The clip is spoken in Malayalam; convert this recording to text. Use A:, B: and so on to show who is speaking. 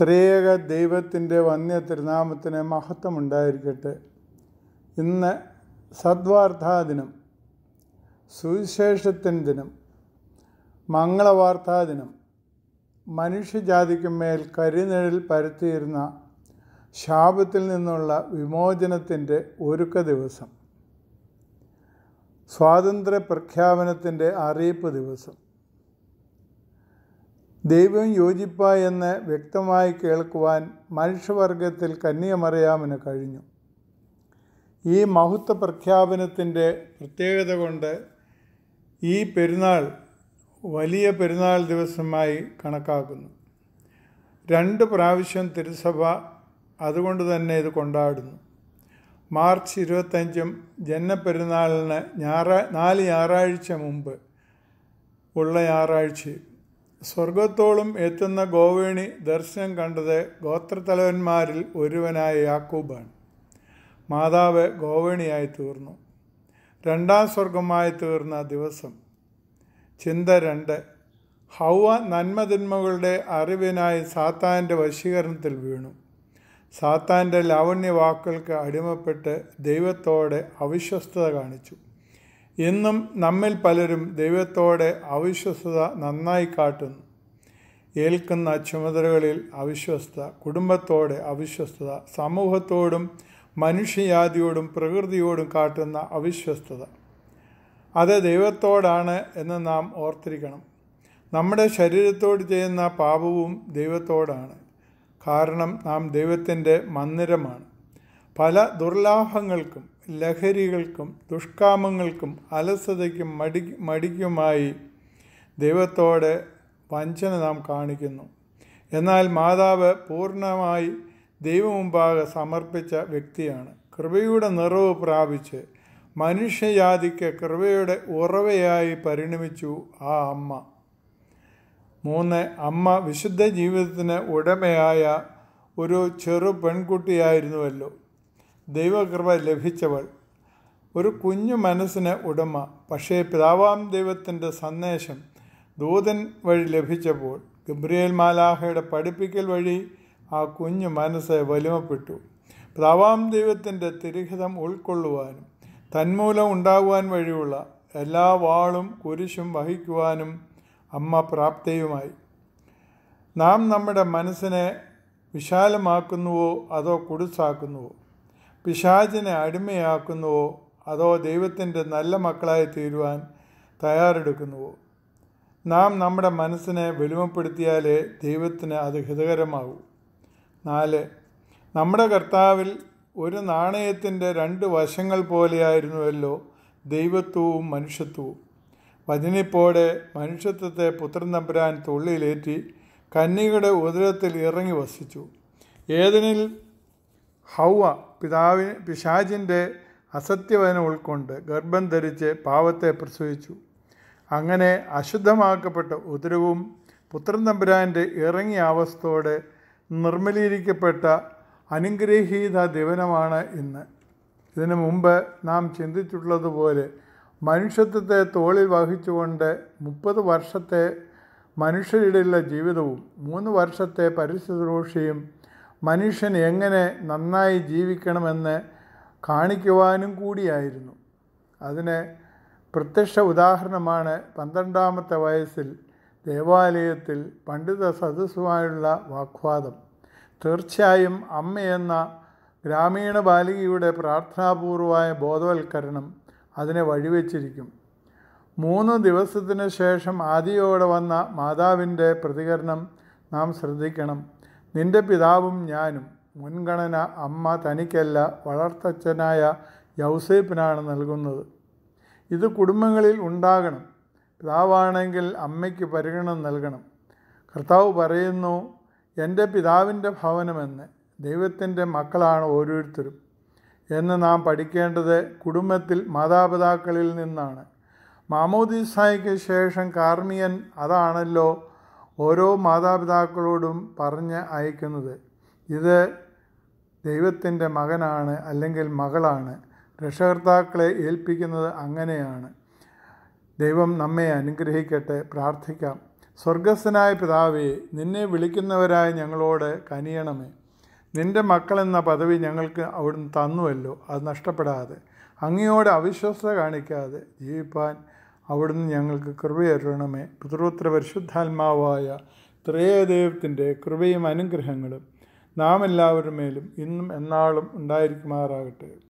A: ത്രിയേക ദൈവത്തിൻ്റെ വന്യ തിരുനാമത്തിന് മഹത്വമുണ്ടായിരിക്കട്ടെ ഇന്ന് സദ്വാർത്താ ദിനം സുവിശേഷത്തിൻ ദിനം മംഗളവാർത്താ ദിനം മനുഷ്യജാതിക്ക് മേൽ കരിനിഴൽ പരത്തിയിരുന്ന ശാപത്തിൽ നിന്നുള്ള വിമോചനത്തിൻ്റെ ഒരുക്ക ദിവസം സ്വാതന്ത്ര്യ പ്രഖ്യാപനത്തിൻ്റെ അറിയിപ്പ് ദിവസം ദൈവം യോജിപ്പ എന്ന് വ്യക്തമായി കേൾക്കുവാൻ മനുഷ്യവർഗത്തിൽ കന്യമറിയാമിന് കഴിഞ്ഞു ഈ മഹത്വ പ്രഖ്യാപനത്തിൻ്റെ പ്രത്യേകത കൊണ്ട് ഈ പെരുന്നാൾ വലിയ പെരുന്നാൾ ദിവസമായി കണക്കാക്കുന്നു രണ്ട് പ്രാവശ്യം തിരുസഭ അതുകൊണ്ട് തന്നെ ഇത് കൊണ്ടാടുന്നു മാർച്ച് ഇരുപത്തഞ്ചും ജനപ്പെരുന്നാളിന് ഞായറാ നാല് ഞായറാഴ്ച മുമ്പ് ഉള്ള ഞായറാഴ്ചയും സ്വർഗത്തോളം എത്തുന്ന ഗോവേണി ദർശനം കണ്ടത് ഗോത്രത്തലവന്മാരിൽ ഒരുവനായ യാക്കൂബാണ് മാതാവ് ഗോവേണിയായി തീർന്നു രണ്ടാം സ്വർഗമായി തീർന്ന ദിവസം ചിന്ത രണ്ട് ഹൗവ നന്മതിന്മകളുടെ അറിവിനായി സാത്താൻ്റെ വശീകരണത്തിൽ വീണു സാത്താൻ്റെ വാക്കുകൾക്ക് അടിമപ്പെട്ട് ദൈവത്തോടെ അവിശ്വസ്തത കാണിച്ചു ഇന്നും നമ്മിൽ പലരും ദൈവത്തോടെ അവിശ്വസ്തത നന്നായി കാട്ടുന്നു ഏൽക്കുന്ന ചുമതലകളിൽ അവിശ്വസ്തത കുടുംബത്തോടെ അവിശ്വസ്തത സമൂഹത്തോടും മനുഷ്യജാതിയോടും പ്രകൃതിയോടും കാട്ടുന്ന അവിശ്വസ്തത അത് ദൈവത്തോടാണ് എന്ന് നാം ഓർത്തിരിക്കണം നമ്മുടെ ശരീരത്തോട് ചെയ്യുന്ന പാപവും ദൈവത്തോടാണ് കാരണം നാം ദൈവത്തിൻ്റെ മന്ദിരമാണ് പല ദുർലാഭങ്ങൾക്കും ലഹരികൾക്കും ദുഷ്കാമങ്ങൾക്കും അലസതയ്ക്കും മടി മടിക്കുമായി ദൈവത്തോടെ വഞ്ചന നാം കാണിക്കുന്നു എന്നാൽ മാതാവ് പൂർണ്ണമായി ദൈവമുമ്പാകെ സമർപ്പിച്ച വ്യക്തിയാണ് കൃപയുടെ നിറവ് പ്രാപിച്ച് മനുഷ്യജാതിക്ക് കൃപയുടെ ഉറവയായി പരിണമിച്ചു ആ അമ്മ മൂന്ന് അമ്മ വിശുദ്ധ ജീവിതത്തിന് ഉടമയായ ഒരു ചെറു പെൺകുട്ടിയായിരുന്നുവല്ലോ ദൈവകൃപ ലഭിച്ചവൾ ഒരു കുഞ്ഞു മനസ്സിന് ഉടമ പക്ഷേ പിതാവാം ദൈവത്തിൻ്റെ സന്ദേശം ദൂതൻ വഴി ലഭിച്ചപ്പോൾ ഗബ്രിയേൽ മാലാഹയുടെ പഠിപ്പിക്കൽ വഴി ആ കുഞ്ഞു മനസ്സ് വലുമപ്പെട്ടു പിതാവാം ദൈവത്തിൻ്റെ തിരുഹിതം ഉൾക്കൊള്ളുവാനും തന്മൂലം ഉണ്ടാകുവാൻ വഴിയുള്ള എല്ലാ വാളും കുരിശും വഹിക്കുവാനും അമ്മ പ്രാപ്തയുമായി നാം നമ്മുടെ മനസ്സിനെ വിശാലമാക്കുന്നുവോ അതോ കുടിച്ചാക്കുന്നുവോ പിശാചിനെ അടിമയാക്കുന്നുവോ അതോ ദൈവത്തിൻ്റെ നല്ല മക്കളായി തീരുവാൻ തയ്യാറെടുക്കുന്നുവോ നാം നമ്മുടെ മനസ്സിനെ വെളിമപ്പെടുത്തിയാലേ ദൈവത്തിന് അത് ഹിതകരമാകൂ നാല് നമ്മുടെ കർത്താവിൽ ഒരു നാണയത്തിൻ്റെ രണ്ട് വശങ്ങൾ പോലെയായിരുന്നുവല്ലോ ദൈവത്വവും മനുഷ്യത്വവും വചനിപ്പോടെ മനുഷ്യത്വത്തെ പുത്രൻ തമ്പുരാൻ തുള്ളിയിലേറ്റി കന്യകയുടെ ഉദരത്തിൽ ഇറങ്ങി വസിച്ചു ഏതിനിൽ ഹൗവ പിതാവിന് പിശാജിൻ്റെ അസത്യവചനം ഉൾക്കൊണ്ട് ഗർഭം ധരിച്ച് പാവത്തെ പ്രസവിച്ചു അങ്ങനെ അശുദ്ധമാക്കപ്പെട്ട ഉദരവും പുത്രൻ തമ്പുരാൻ്റെ ഇറങ്ങിയ അവസ്ഥയോടെ നിർമ്മലീകരിക്കപ്പെട്ട അനുഗ്രഹീത ദിവനമാണ് ഇന്ന് ഇതിനു മുമ്പ് നാം ചിന്തിച്ചിട്ടുള്ളതുപോലെ മനുഷ്യത്വത്തെ തോളിൽ വഹിച്ചുകൊണ്ട് മുപ്പത് വർഷത്തെ മനുഷ്യരിടയിലുള്ള ജീവിതവും മൂന്ന് വർഷത്തെ പരിശുശ്രൂഷയും മനുഷ്യൻ എങ്ങനെ നന്നായി ജീവിക്കണമെന്ന് കാണിക്കുവാനും കൂടിയായിരുന്നു അതിന് പ്രത്യക്ഷ ഉദാഹരണമാണ് പന്ത്രണ്ടാമത്തെ വയസ്സിൽ ദേവാലയത്തിൽ പണ്ഡിത സദസ്സുമായുള്ള വാഗ്വാദം തീർച്ചയായും അമ്മയെന്ന ഗ്രാമീണ ബാലികയുടെ പ്രാർത്ഥനാപൂർവമായ ബോധവൽക്കരണം അതിനെ വഴിവെച്ചിരിക്കും മൂന്ന് ദിവസത്തിന് ശേഷം ആദ്യയോടെ വന്ന മാതാവിൻ്റെ പ്രതികരണം നാം ശ്രദ്ധിക്കണം നിന്റെ പിതാവും ഞാനും മുൻഗണന അമ്മ തനിക്കല്ല വളർത്തച്ഛനായ യൗസേപ്പിനാണ് നൽകുന്നത് ഇത് കുടുംബങ്ങളിൽ ഉണ്ടാകണം പിതാവാണെങ്കിൽ അമ്മയ്ക്ക് പരിഗണന നൽകണം കർത്താവ് പറയുന്നു എൻ്റെ പിതാവിൻ്റെ ഭവനമെന്ന് ദൈവത്തിൻ്റെ മക്കളാണ് ഓരോരുത്തരും എന്ന് നാം പഠിക്കേണ്ടത് കുടുംബത്തിൽ മാതാപിതാക്കളിൽ നിന്നാണ് മാമോദീസായ്ക്ക് ശേഷം കാർമിയൻ അതാണല്ലോ ഓരോ മാതാപിതാക്കളോടും പറഞ്ഞ് അയക്കുന്നത് ഇത് ദൈവത്തിൻ്റെ മകനാണ് അല്ലെങ്കിൽ മകളാണ് രക്ഷകർത്താക്കളെ ഏൽപ്പിക്കുന്നത് അങ്ങനെയാണ് ദൈവം നമ്മെ അനുഗ്രഹിക്കട്ടെ പ്രാർത്ഥിക്കാം സ്വർഗസ്ഥനായ പിതാവേ നിന്നെ വിളിക്കുന്നവരായ ഞങ്ങളോട് കനിയണമേ നിൻ്റെ മക്കളെന്ന പദവി ഞങ്ങൾക്ക് അവിടുന്ന് തന്നുവല്ലോ അത് നഷ്ടപ്പെടാതെ അങ്ങയോട് അവിശ്വസത കാണിക്കാതെ ജീവിപ്പാൻ അവിടുന്ന് ഞങ്ങൾക്ക് കൃപയേറണമേ പുത്രോത്തര പരിശുദ്ധാത്മാവായ ത്രേയദൈവത്തിൻ്റെ കൃപയും അനുഗ്രഹങ്ങളും നാം എല്ലാവരുടെ മേലും ഇന്നും എന്നാളും ഉണ്ടായിരിക്കുമാറാകട്ടെ